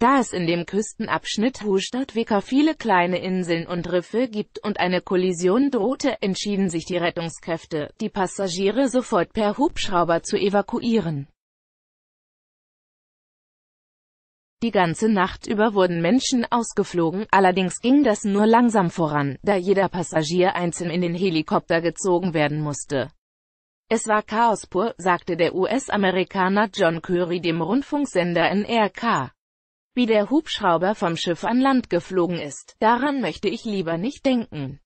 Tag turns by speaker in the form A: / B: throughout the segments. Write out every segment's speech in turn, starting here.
A: Da es in dem Küstenabschnitt hustadt Hustadtvika viele kleine Inseln und Riffe gibt und eine Kollision drohte, entschieden sich die Rettungskräfte, die Passagiere sofort per Hubschrauber zu evakuieren. Die ganze Nacht über wurden Menschen ausgeflogen, allerdings ging das nur langsam voran, da jeder Passagier einzeln in den Helikopter gezogen werden musste. Es war Chaos pur, sagte der US-Amerikaner John Curry dem Rundfunksender NRK wie der Hubschrauber vom Schiff an Land geflogen ist. Daran möchte ich lieber nicht denken.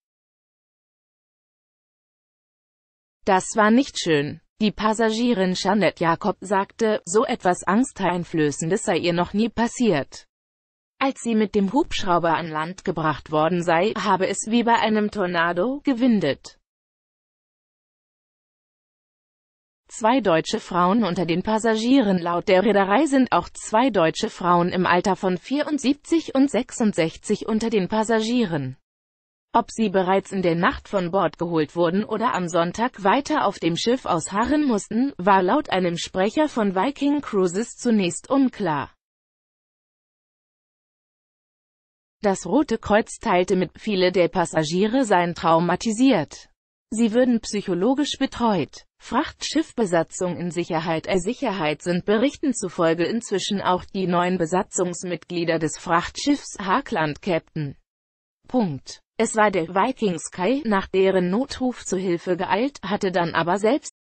A: Das war nicht schön. Die Passagierin Jeanette Jakob sagte, so etwas Angsteinflößendes sei ihr noch nie passiert. Als sie mit dem Hubschrauber an Land gebracht worden sei, habe es wie bei einem Tornado gewindet. zwei deutsche Frauen unter den Passagieren. Laut der Reederei sind auch zwei deutsche Frauen im Alter von 74 und 66 unter den Passagieren. Ob sie bereits in der Nacht von Bord geholt wurden oder am Sonntag weiter auf dem Schiff ausharren mussten, war laut einem Sprecher von Viking Cruises zunächst unklar. Das Rote Kreuz teilte mit, viele der Passagiere seien traumatisiert. Sie würden psychologisch betreut. Frachtschiffbesatzung in Sicherheit Ei äh, Sicherheit sind Berichten zufolge inzwischen auch die neuen Besatzungsmitglieder des Frachtschiffs Harkland Captain. Punkt. Es war der Viking Sky, nach deren Notruf zu Hilfe geeilt, hatte dann aber selbst